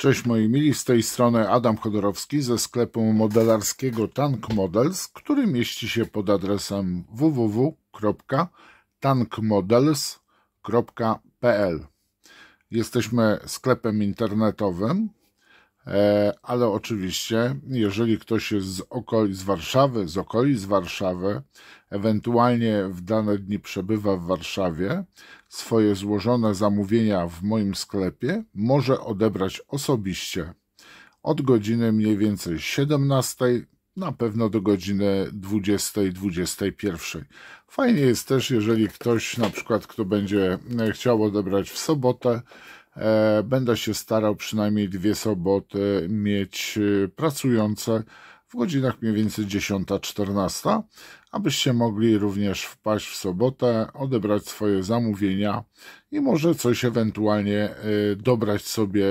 Cześć moi mili, z tej strony Adam Chodorowski ze sklepu modelarskiego Tank Models, który mieści się pod adresem www.tankmodels.pl. Jesteśmy sklepem internetowym, E, ale oczywiście, jeżeli ktoś jest z okolic Warszawy, z okolic Warszawy, ewentualnie w dane dni przebywa w Warszawie, swoje złożone zamówienia w moim sklepie może odebrać osobiście od godziny mniej więcej 17, na pewno do godziny 20-21. Fajnie jest też, jeżeli ktoś, na przykład, kto będzie e, chciał odebrać w sobotę, E, będę się starał przynajmniej dwie soboty mieć e, pracujące w godzinach mniej więcej 10-14, abyście mogli również wpaść w sobotę, odebrać swoje zamówienia i może coś ewentualnie e, dobrać sobie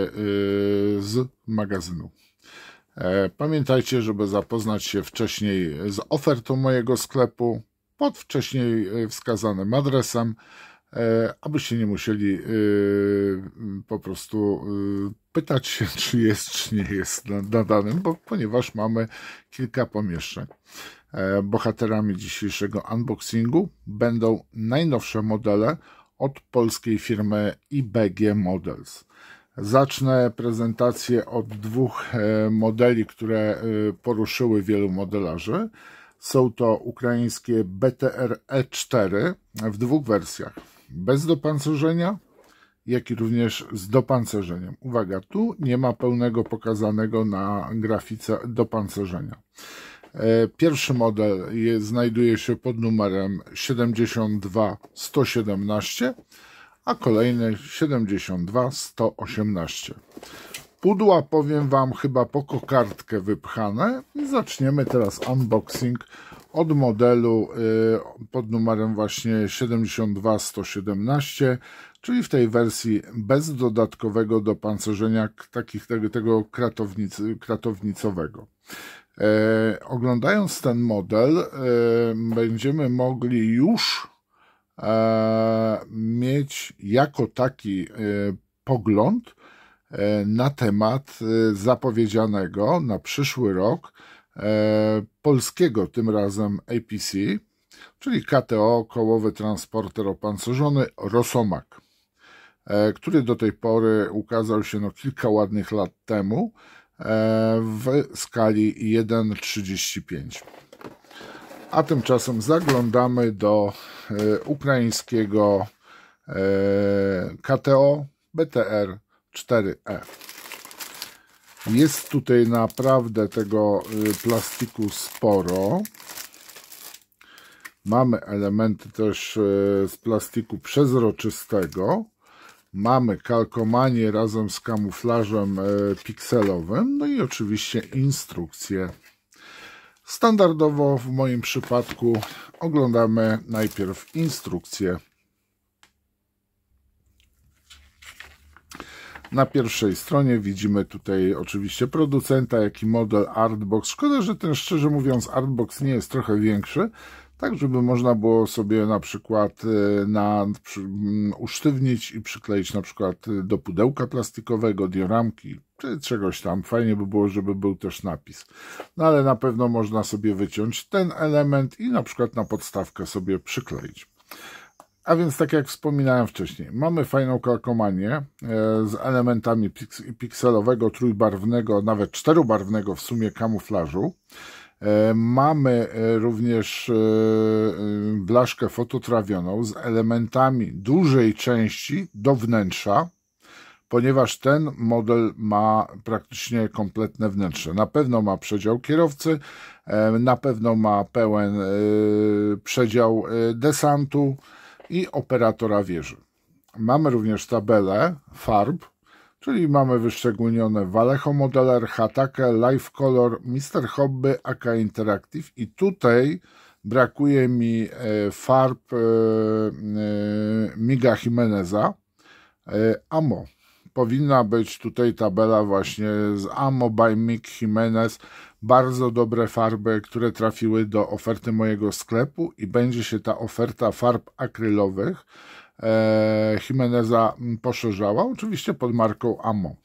z magazynu. Pamiętajcie, żeby zapoznać się wcześniej z ofertą mojego sklepu pod wcześniej wskazanym adresem E, abyście nie musieli e, po prostu e, pytać się, czy jest, czy nie jest na, na danym, bo, ponieważ mamy kilka pomieszczeń. Bohaterami dzisiejszego unboxingu będą najnowsze modele od polskiej firmy IBG Models. Zacznę prezentację od dwóch modeli, które poruszyły wielu modelarzy. Są to ukraińskie BTR E4 w dwóch wersjach bez dopancerzenia, jak i również z dopancerzeniem. Uwaga, tu nie ma pełnego pokazanego na grafice dopancerzenia. E, pierwszy model jest, znajduje się pod numerem 72117, a kolejny 72118. Pudła powiem Wam chyba po kokardkę wypchane i zaczniemy teraz unboxing od modelu y, pod numerem właśnie 72117, czyli w tej wersji bez dodatkowego dopancerzenia takich, tego, tego kratownic, kratownicowego. E, oglądając ten model, e, będziemy mogli już e, mieć jako taki e, pogląd e, na temat e, zapowiedzianego na przyszły rok E, polskiego tym razem APC, czyli KTO, kołowy transporter opancerzony Rosomak, e, który do tej pory ukazał się no kilka ładnych lat temu e, w skali 1,35. A tymczasem zaglądamy do ukraińskiego KTO BTR 4E. Jest tutaj naprawdę tego y, plastiku sporo. Mamy elementy też y, z plastiku przezroczystego. Mamy kalkomanie razem z kamuflażem y, pikselowym. No i oczywiście instrukcje. Standardowo w moim przypadku oglądamy najpierw instrukcję Na pierwszej stronie widzimy tutaj oczywiście producenta, jak i model Artbox. Szkoda, że ten szczerze mówiąc Artbox nie jest trochę większy, tak żeby można było sobie na przykład e, na, przy, mm, usztywnić i przykleić na przykład e, do pudełka plastikowego, dioramki czy czegoś tam. Fajnie by było, żeby był też napis. No ale na pewno można sobie wyciąć ten element i na przykład na podstawkę sobie przykleić. A więc, tak jak wspominałem wcześniej, mamy fajną kalkomanię e, z elementami pikselowego, trójbarwnego, nawet czterobarwnego w sumie kamuflażu. E, mamy e, również blaszkę fototrawioną z elementami dużej części do wnętrza, ponieważ ten model ma praktycznie kompletne wnętrze. Na pewno ma przedział kierowcy, na pewno ma pełen przedział desantu i operatora wieży. Mamy również tabelę farb, czyli mamy wyszczególnione Vallejo Modeler, Hatake, Life Color, Mister Hobby, AK Interactive i tutaj brakuje mi e, farb e, e, Miga Jimeneza, Amo powinna być tutaj tabela właśnie z Amo by Mick Jimenez. Bardzo dobre farby, które trafiły do oferty mojego sklepu i będzie się ta oferta farb akrylowych e, Jimeneza mm, poszerzała, oczywiście pod marką Amo.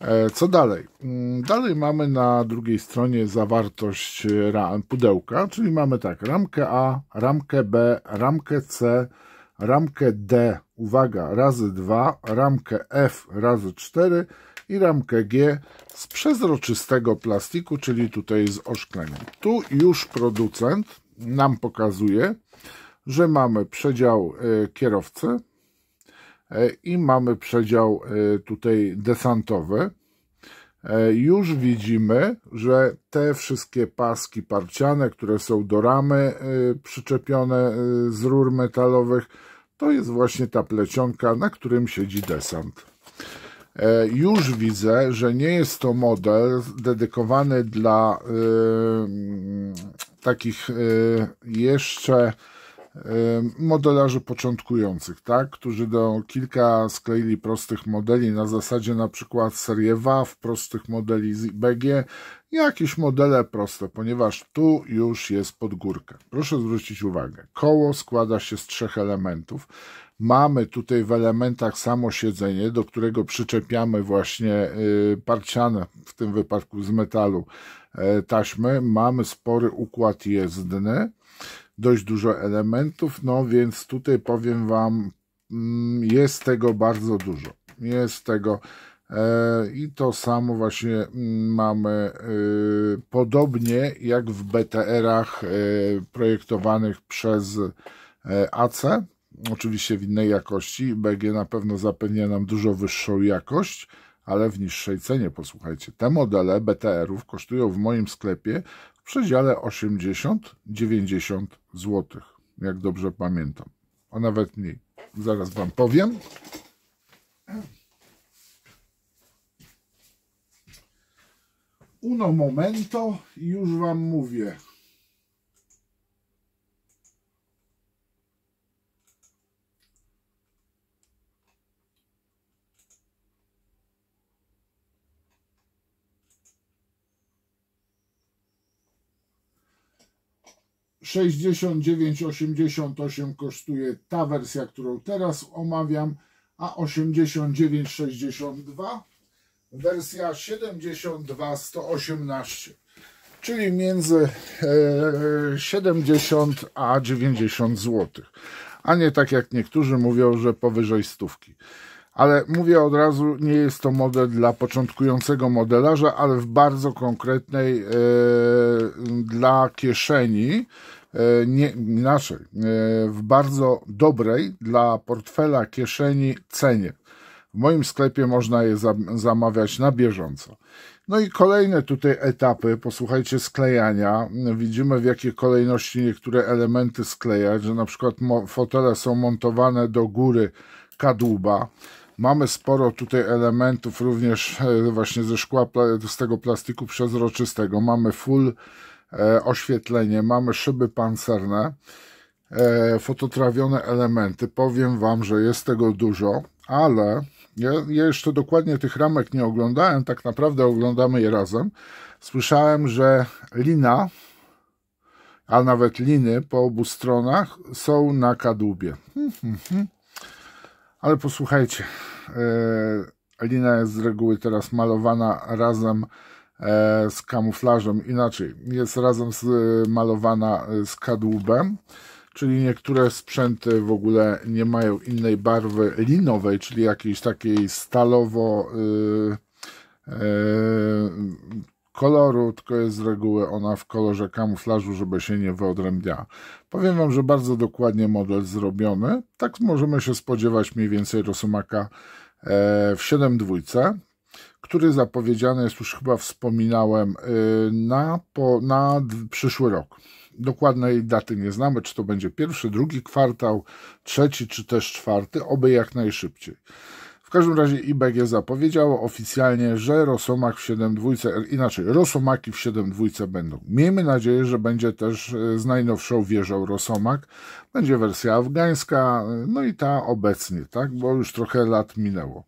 E, co dalej? Mm, dalej mamy na drugiej stronie zawartość e, pudełka, czyli mamy tak, ramkę A, ramkę B, ramkę C, ramkę D, uwaga, razy 2, ramkę F razy 4 i ramkę G z przezroczystego plastiku, czyli tutaj z oszkleniem. Tu już producent nam pokazuje, że mamy przedział e, kierowcy e, i mamy przedział e, tutaj desantowy. E, już widzimy, że te wszystkie paski parciane, które są do ramy e, przyczepione e, z rur metalowych, to jest właśnie ta plecionka, na którym siedzi desant. Już widzę, że nie jest to model dedykowany dla takich jeszcze modelarzy początkujących, tak? którzy do kilka skleili prostych modeli na zasadzie na przykład serię WAW, prostych modeli z jakieś modele proste, ponieważ tu już jest podgórka. Proszę zwrócić uwagę, koło składa się z trzech elementów. Mamy tutaj w elementach samo siedzenie, do którego przyczepiamy właśnie y, parciane, w tym wypadku z metalu, e, taśmy. Mamy spory układ jezdny dość dużo elementów, no więc tutaj powiem Wam, mm, jest tego bardzo dużo. Jest tego e, i to samo właśnie mm, mamy y, podobnie jak w BTR-ach e, projektowanych przez e, AC, oczywiście w innej jakości. BG na pewno zapewnia nam dużo wyższą jakość, ale w niższej cenie. Posłuchajcie, te modele BTR-ów kosztują w moim sklepie przedziale 80-90 zł, jak dobrze pamiętam, a nawet mniej. Zaraz Wam powiem. Uno momento i już Wam mówię. 69,88 kosztuje ta wersja, którą teraz omawiam, a 89,62 wersja 72,118, czyli między 70 e, a 90 zł, a nie tak jak niektórzy mówią, że powyżej stówki. Ale mówię od razu, nie jest to model dla początkującego modelarza, ale w bardzo konkretnej e, dla kieszeni, e, nie, inaczej, e, w bardzo dobrej dla portfela kieszeni cenie. W moim sklepie można je zamawiać na bieżąco. No i kolejne tutaj etapy, posłuchajcie, sklejania. Widzimy w jakiej kolejności niektóre elementy sklejać, że na przykład fotele są montowane do góry kadłuba. Mamy sporo tutaj elementów również e, właśnie ze szkła, z tego plastiku przezroczystego. Mamy full E, oświetlenie, mamy szyby pancerne, e, fototrawione elementy. Powiem Wam, że jest tego dużo, ale ja, ja jeszcze dokładnie tych ramek nie oglądałem, tak naprawdę oglądamy je razem. Słyszałem, że lina, a nawet liny po obu stronach są na kadłubie. Hmm, hmm, hmm. Ale posłuchajcie, e, lina jest z reguły teraz malowana razem E, z kamuflażem, inaczej, jest razem z, e, malowana e, z kadłubem, czyli niektóre sprzęty w ogóle nie mają innej barwy linowej, czyli jakiejś takiej stalowo koloru, tylko jest z reguły ona w kolorze kamuflażu, żeby się nie wyodrębniała. Powiem Wam, że bardzo dokładnie model zrobiony. Tak możemy się spodziewać mniej więcej rosomaka w 7 dwójce który zapowiedziany jest, już chyba wspominałem, y, na, po, na przyszły rok. Dokładnej daty nie znamy, czy to będzie pierwszy, drugi kwartał, trzeci, czy też czwarty, oby jak najszybciej. W każdym razie IBG zapowiedziało oficjalnie, że Rosomak w 7.2, inaczej, Rosomaki w 7.2 będą. Miejmy nadzieję, że będzie też y, z najnowszą wieżą Rosomak. Będzie wersja afgańska, y, no i ta obecnie, tak, bo już trochę lat minęło.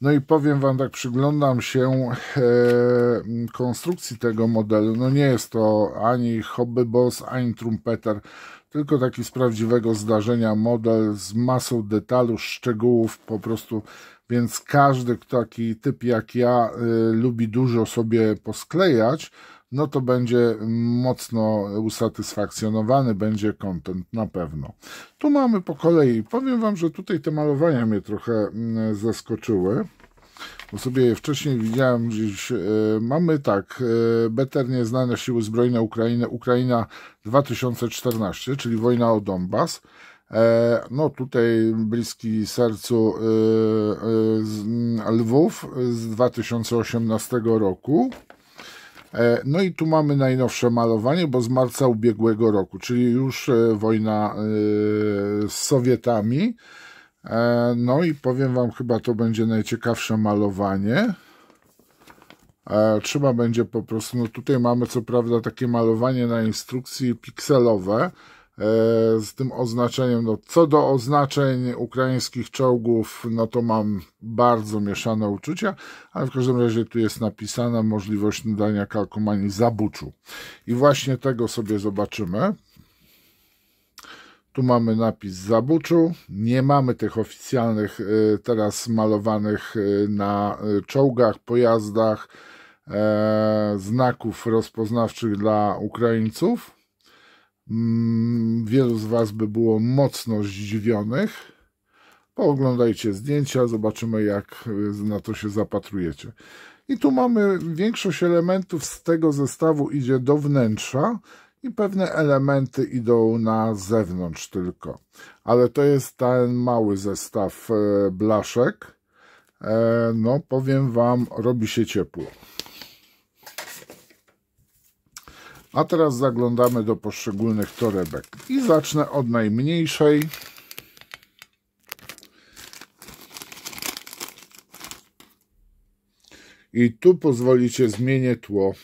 No i powiem Wam tak, przyglądam się e, konstrukcji tego modelu. No nie jest to ani hobby boss, ani trumpeter, tylko taki z prawdziwego zdarzenia model z masą detalu, szczegółów po prostu. Więc każdy taki typ jak ja e, lubi dużo sobie posklejać, no to będzie mocno usatysfakcjonowany, będzie kontent na pewno. Tu mamy po kolei, powiem Wam, że tutaj te malowania mnie trochę mm, zaskoczyły bo sobie je wcześniej widziałem gdzieś. E, mamy tak, e, Beternie Znane Siły Zbrojne Ukrainy, Ukraina 2014, czyli wojna o Donbas. E, no tutaj bliski sercu Lwów z 2018 roku. E, no i tu mamy najnowsze malowanie, bo z marca ubiegłego roku, czyli już e, wojna e, z Sowietami. No i powiem Wam, chyba to będzie najciekawsze malowanie. Trzeba będzie po prostu, no tutaj mamy co prawda takie malowanie na instrukcji pikselowe, E, z tym oznaczeniem. No, co do oznaczeń ukraińskich czołgów, no to mam bardzo mieszane uczucia, ale w każdym razie tu jest napisana możliwość nadania kalkomanii zabuczu. I właśnie tego sobie zobaczymy. Tu mamy napis Zabuczu. Nie mamy tych oficjalnych e, teraz malowanych e, na czołgach, pojazdach, znaków rozpoznawczych dla Ukraińców. Mm, wielu z Was by było mocno zdziwionych. Pooglądajcie zdjęcia, zobaczymy, jak y, na to się zapatrujecie. I tu mamy większość elementów z tego zestawu idzie do wnętrza i pewne elementy idą na zewnątrz tylko. Ale to jest ten mały zestaw y, blaszek. E, no, powiem Wam, robi się ciepło. A teraz zaglądamy do poszczególnych torebek i zacznę od najmniejszej. I tu pozwolicie zmienię tło.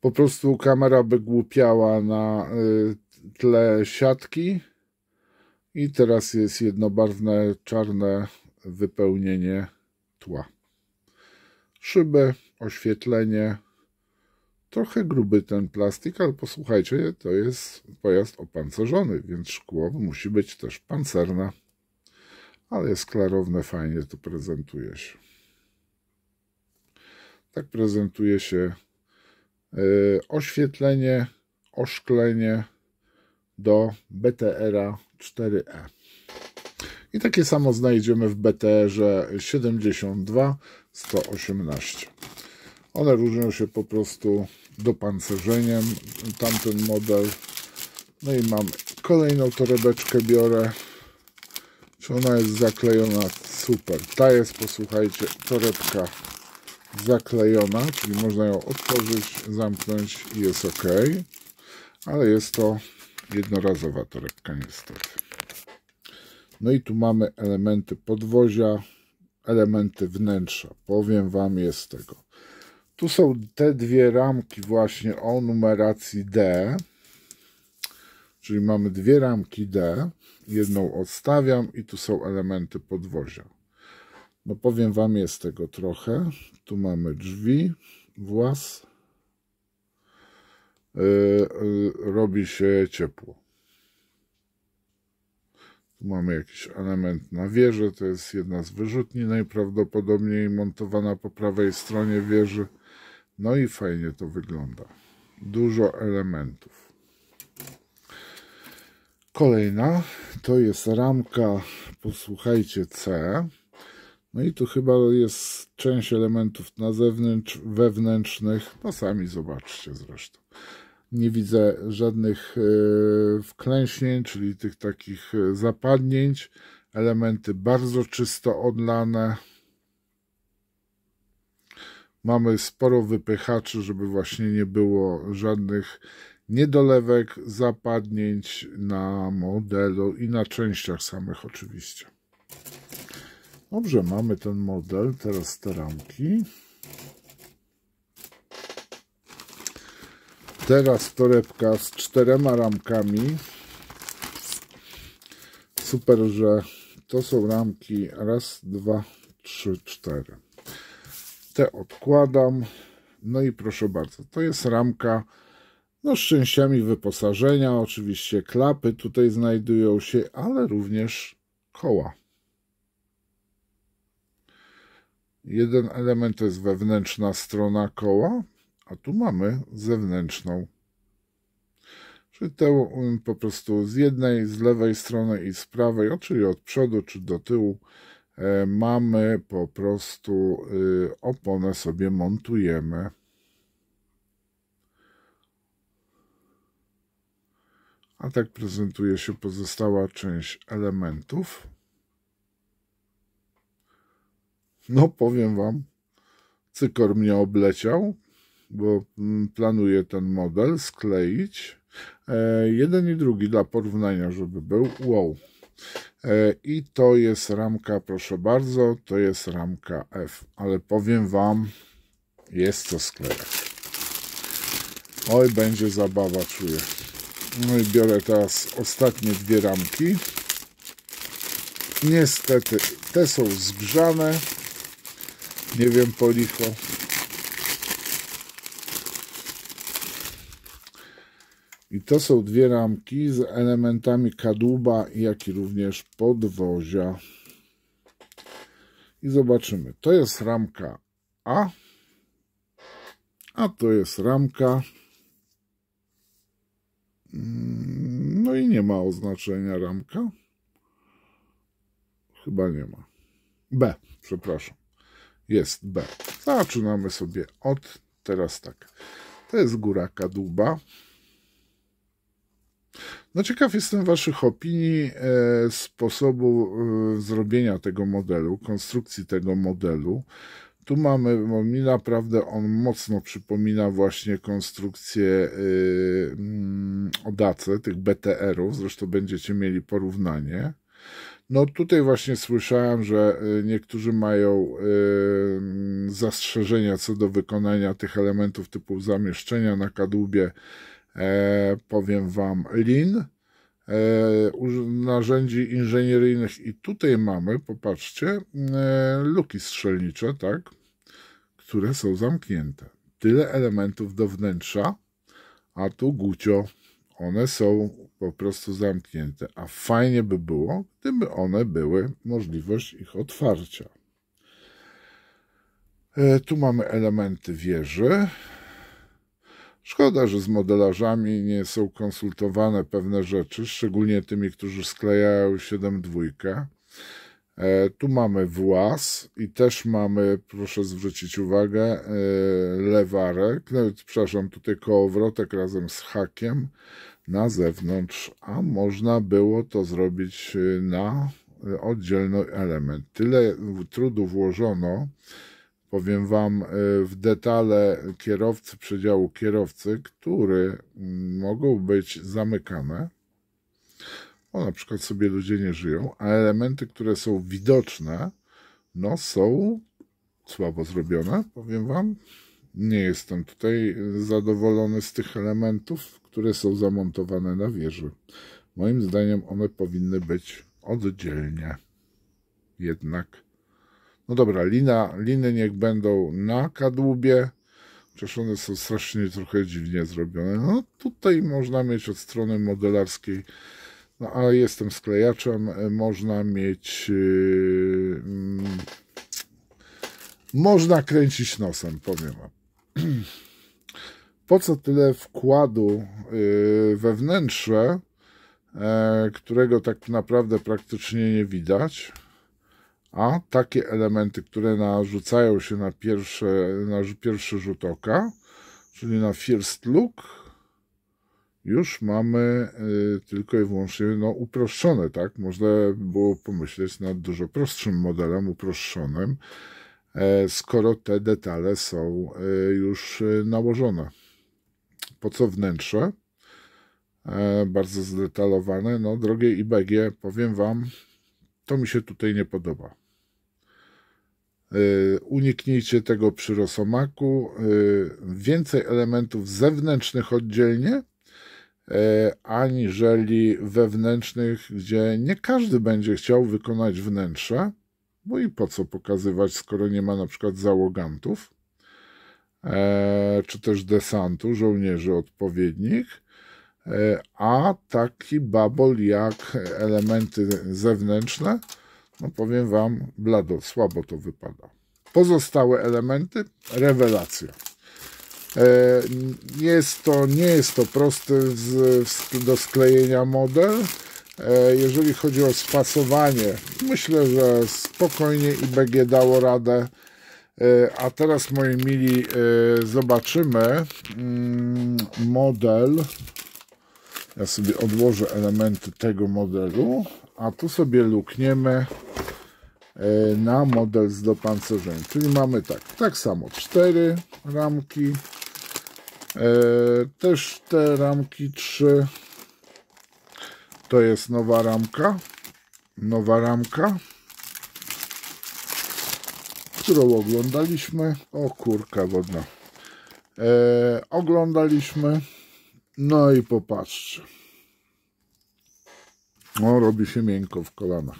Po prostu kamera by głupiała na y, tle siatki. I teraz jest jednobarwne czarne wypełnienie tła. Szyby, oświetlenie, Trochę gruby ten plastik, ale posłuchajcie, to jest pojazd opancerzony, więc szkło musi być też pancerne. Ale jest klarowne, fajnie to prezentuje się. Tak prezentuje się yy, oświetlenie, oszklenie do BTR-a 4E. I takie samo znajdziemy w BTR-ze 72 118. One różnią się po prostu dopancerzeniem, tamten model. No i mam kolejną torebeczkę biorę. Czy ona jest zaklejona? Super. Ta jest, posłuchajcie, torebka zaklejona, czyli można ją otworzyć, zamknąć i jest ok. Ale jest to jednorazowa torebka niestety. No i tu mamy elementy podwozia, elementy wnętrza. Powiem Wam, jest tego tu są te dwie ramki właśnie o numeracji D. Czyli mamy dwie ramki D, jedną odstawiam i tu są elementy podwozia. No powiem Wam, jest tego trochę. Tu mamy drzwi, włas. Yy, yy, robi się ciepło. Tu mamy jakiś element na wieży, to jest jedna z wyrzutni, najprawdopodobniej montowana po prawej stronie wieży. No i fajnie to wygląda. Dużo elementów. Kolejna to jest ramka, posłuchajcie, C. No i tu chyba jest część elementów na zewnątrz, wewnętrznych. No sami zobaczcie zresztą. Nie widzę żadnych e, wklęśnięć, czyli tych takich e, zapadnięć. Elementy bardzo czysto odlane. Mamy sporo wypychaczy, żeby właśnie nie było żadnych niedolewek, zapadnięć na modelu i na częściach samych oczywiście. Dobrze, mamy ten model, teraz te ramki. Teraz torebka z czterema ramkami. Super, że to są ramki raz, dwa, trzy, cztery te odkładam. No i proszę bardzo, to jest ramka no, z częściami wyposażenia. Oczywiście klapy tutaj znajdują się, ale również koła. Jeden element to jest wewnętrzna strona koła, a tu mamy zewnętrzną. Czyli tę mm, po prostu z jednej, z lewej strony i z prawej, czyli od przodu czy do tyłu E, mamy po prostu y, oponę sobie montujemy. A tak prezentuje się pozostała część elementów. No, powiem Wam, cykor mnie obleciał, bo mm, planuję ten model skleić. E, jeden i drugi dla porównania, żeby był. Wow. E, I to jest ramka, proszę bardzo, to jest ramka F. Ale powiem Wam, jest to sklejak. Oj, będzie zabawa, czuję. No i biorę teraz ostatnie dwie ramki. Niestety, te są zgrzane. Nie wiem po licho. I to są dwie ramki z elementami kadłuba, jak i również podwozia. I zobaczymy. To jest ramka A, a to jest ramka. Mm, no i nie ma oznaczenia ramka. Chyba nie ma. B, przepraszam. Jest B. Zaczynamy sobie od teraz tak. To jest góra kadłuba. No ciekaw jestem waszych opinii, e, sposobu e, zrobienia tego modelu, konstrukcji tego modelu. Tu mamy, bo mi naprawdę on mocno przypomina właśnie konstrukcję y, e, mm, Odace, tych BTR-ów, zresztą będziecie mieli porównanie. No tutaj właśnie słyszałem, że e, niektórzy mają e, mm, zastrzeżenia co do wykonania tych elementów typu zamieszczenia na kadłubie E, powiem Wam, Lin, e, narzędzi inżynieryjnych i tutaj mamy, popatrzcie, e, luki strzelnicze, tak, które są zamknięte. Tyle elementów do wnętrza, a tu gucio, one są po prostu zamknięte, a fajnie by było, gdyby one były możliwość ich otwarcia. Tu mamy elementy wieży, Szkoda, że z modelarzami nie są konsultowane pewne rzeczy, szczególnie tymi, którzy sklejają 7 dwójkę. E, tu mamy włas i też mamy, proszę zwrócić uwagę, e, lewarek, no, przepraszam, tutaj kołowrotek razem z hakiem na zewnątrz, a można było to zrobić e, na oddzielny element. Tyle trudu włożono Powiem Wam e, w detale kierowcy przedziału kierowcy, które mogą być zamykane, bo na przykład sobie ludzie nie żyją, a elementy, które są widoczne, no są słabo zrobione, powiem Wam. Nie jestem tutaj zadowolony z tych elementów, które są zamontowane na wieży. Moim zdaniem one powinny być oddzielnie. Jednak no dobra, lina, liny niech będą na kadłubie, chociaż one są strasznie trochę dziwnie zrobione. No tutaj można mieć od strony modelarskiej, no a jestem sklejaczem, można mieć... Yy, można kręcić nosem, powiem wam. Po co tyle wkładu yy, we wnętrze, e, którego tak naprawdę praktycznie nie widać? A takie elementy, które narzucają się na, pierwsze, na pierwszy rzut oka, czyli na first look, już mamy y, tylko i wyłącznie no, uproszczone, tak? Można było pomyśleć nad dużo prostszym modelem uproszczonym, e, skoro te detale są e, już e, nałożone. Po co wnętrze? bardzo zdetalowane. No, drogie IBG, powiem Wam, to mi się tutaj nie podoba. E, uniknijcie tego przy rosomaku. E, więcej elementów zewnętrznych oddzielnie, e, aniżeli wewnętrznych, gdzie nie każdy będzie chciał wykonać wnętrza, bo no i po co pokazywać, skoro nie ma na przykład załogantów, czy też desantu, żołnierzy odpowiednich. E, a taki babol jak elementy zewnętrzne, no powiem Wam, blado, słabo to wypada. Pozostałe elementy, rewelacja. E, jest to, nie jest to prosty z, do sklejenia model. E, jeżeli chodzi o spasowanie, myślę, że spokojnie IBG dało radę. A teraz, moi mili, zobaczymy mm, model ja sobie odłożę elementy tego modelu, a tu sobie lukniemy e, na model z dopancerzeniem. Czyli mamy tak, tak samo cztery ramki, e, też te ramki trzy. To jest nowa ramka, nowa ramka, którą oglądaliśmy. O kurka wodna. E, oglądaliśmy. No i popatrzcie. O, robi się miękko w kolanach.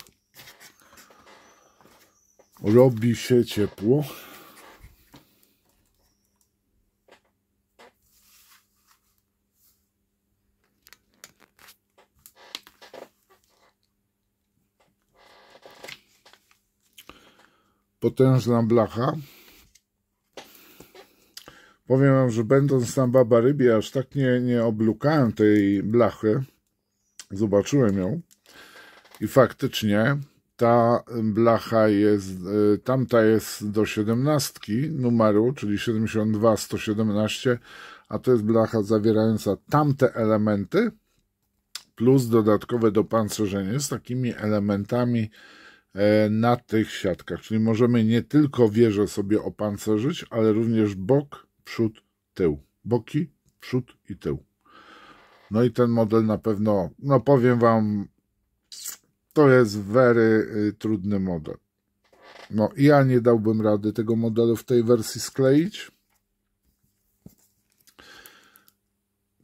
Robi się ciepło. Potężna blacha. Powiem wam, że będąc na Babarybie, aż tak nie, nie oblukałem tej blachy. Zobaczyłem ją i faktycznie ta blacha jest, y, tamta jest do 17 numeru, czyli 72 117, a to jest blacha zawierająca tamte elementy plus dodatkowe dopancerzenie z takimi elementami e, na tych siatkach. Czyli możemy nie tylko wieżę sobie opancerzyć, ale również bok przód, tył. Boki, przód i tył. No i ten model na pewno, no powiem Wam, to jest very y, trudny model. No ja nie dałbym rady tego modelu w tej wersji skleić.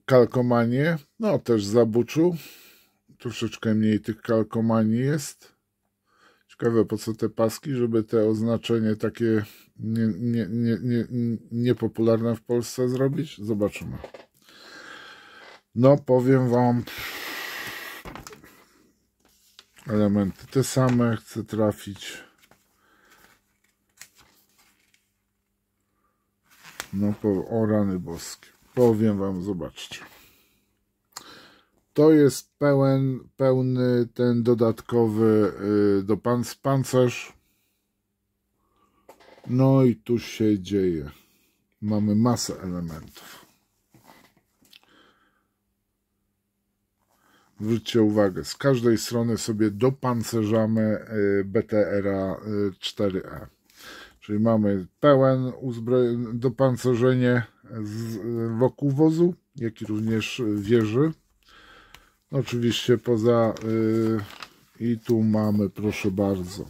Kalkomanie, no też zabuczu. Troszeczkę mniej tych kalkomanii jest. Ciekawe po co te paski, żeby te oznaczenie takie nie, nie, nie, nie, niepopularne w Polsce zrobić? Zobaczymy. No, powiem Wam, elementy te same, chcę trafić. No, po, o rany boskie. Powiem Wam, zobaczcie to jest pełen, pełny ten dodatkowy y, do pan, pancerz. No i tu się dzieje. Mamy masę elementów. Zwróćcie uwagę, z każdej strony sobie dopancerzamy y, BTR-a 4E. Y, Czyli mamy pełen dopancerzenie wokół wozu, jak i również wieży. Oczywiście poza yy, i tu mamy, proszę bardzo,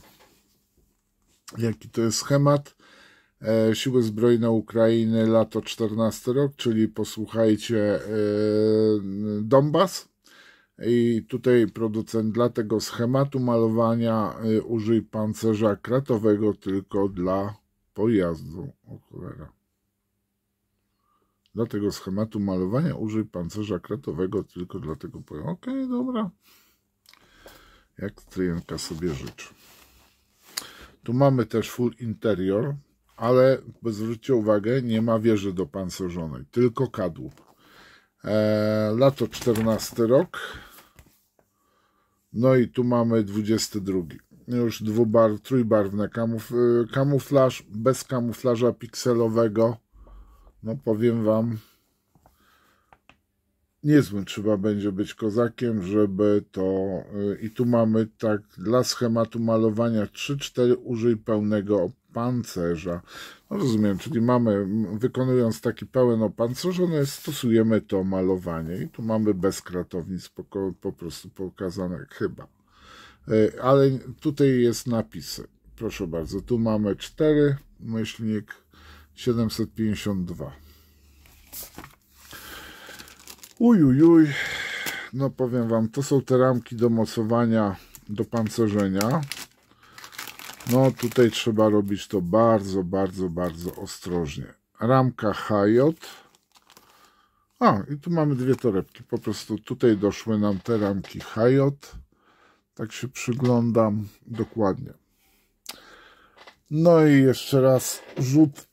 jaki to jest schemat. E, Siły Zbrojne Ukrainy, lato 14 rok, czyli posłuchajcie yy, Donbas. I tutaj producent dla tego schematu malowania użył użyj pancerza kratowego tylko dla pojazdu. O cholera. Dla tego schematu malowania użyj pancerza kratowego tylko dlatego powiem, ok, dobra. Jak stryjenka sobie życzy. Tu mamy też full interior, ale zwróćcie uwagę, nie ma wieży do pancerzonej, tylko kadłub. Eee, lato 14 rok. No i tu mamy 22. Już dwubar, kamuf, y, kamuflaż, bez kamuflaża pikselowego no powiem Wam, niezłym trzeba będzie być kozakiem, żeby to... Y, I tu mamy tak dla schematu malowania 3-4 użyj pełnego pancerza. No rozumiem, czyli mamy, wykonując taki pełen opancerzony, stosujemy to malowanie. I tu mamy bez kratownic po, po prostu pokazane chyba. Y, ale tutaj jest napisy. Proszę bardzo, tu mamy 4 myślnik 752. Ujujuj. Uj. No powiem Wam, to są te ramki do mocowania, do pancerzenia. No tutaj trzeba robić to bardzo, bardzo, bardzo ostrożnie. Ramka HJ. A, i tu mamy dwie torebki. Po prostu tutaj doszły nam te ramki HJ. Tak się przyglądam dokładnie. No i jeszcze raz rzut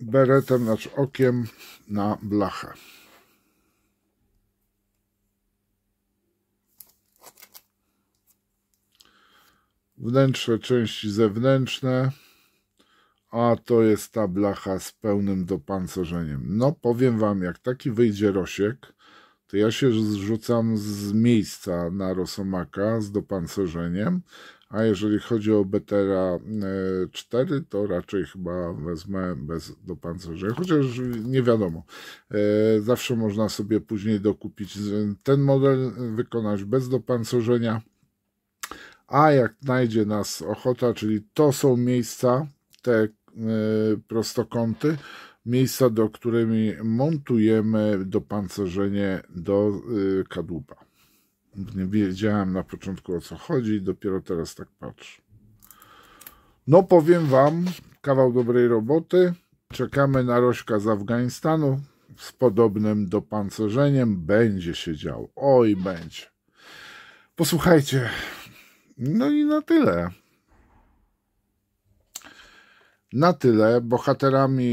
beretem, znaczy okiem na blachę. Wnętrze części zewnętrzne, a to jest ta blacha z pełnym dopancerzeniem. No powiem wam, jak taki wyjdzie rosiek, to ja się zrzucam z miejsca na rosomaka z dopancerzeniem, a jeżeli chodzi o Betera 4, e, to raczej chyba wezmę bez dopancerzenia, chociaż nie wiadomo. E, zawsze można sobie później dokupić ten model, e, wykonać bez dopancerzenia. A jak znajdzie nas ochota, czyli to są miejsca, te prostokąty, miejsca, do którymi montujemy dopancerzenie do kadłuba. Nie wiedziałem na początku o co chodzi dopiero teraz tak patrzę. No powiem wam, kawał dobrej roboty. Czekamy na Rośka z Afganistanu z podobnym dopancerzeniem. Będzie się działo. Oj, będzie. Posłuchajcie. No i na tyle. Na tyle. Bohaterami,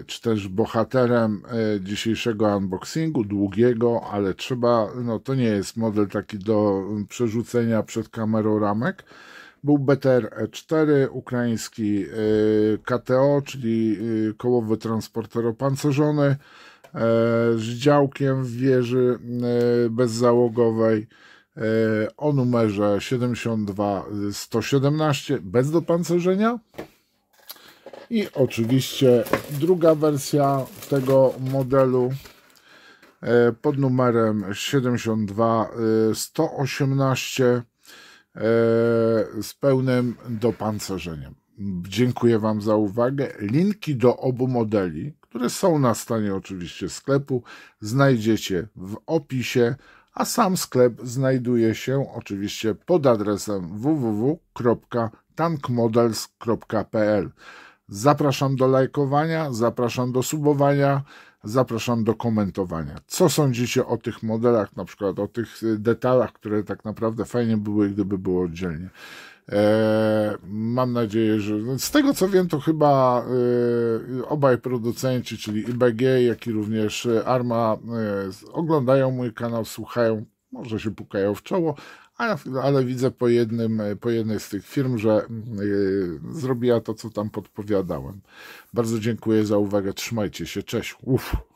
y, czy też bohaterem y, dzisiejszego unboxingu, długiego, ale trzeba, no to nie jest model taki do przerzucenia przed kamerą ramek. Był BTR-4, e ukraiński y, KTO, czyli kołowy transporter opancerzony, z działkiem w wieży bezzałogowej o numerze 72117 bez dopancerzenia. I oczywiście druga wersja tego modelu e, pod numerem 72 118 e, e, z pełnym dopancerzeniem. Dziękuję Wam za uwagę. Linki do obu modeli, które są na stronie oczywiście sklepu, znajdziecie w opisie, a sam sklep znajduje się oczywiście pod adresem www.tankmodels.pl. Zapraszam do lajkowania, zapraszam do subowania, zapraszam do komentowania. Co sądzicie o tych modelach, na przykład o tych y, detalach, które tak naprawdę fajnie były, gdyby było oddzielnie. E, mam nadzieję, że no, z tego co wiem, to chyba e, obaj producenci, czyli IBG, jak i również Arma, e, oglądają mój kanał, słuchają, może się pukają w czoło, ale widzę po, jednym, e, po jednej z tych firm, że mm, e, zrobiła to, co tam podpowiadałem. Bardzo dziękuję za uwagę. Trzymajcie się. Cześć. Uff.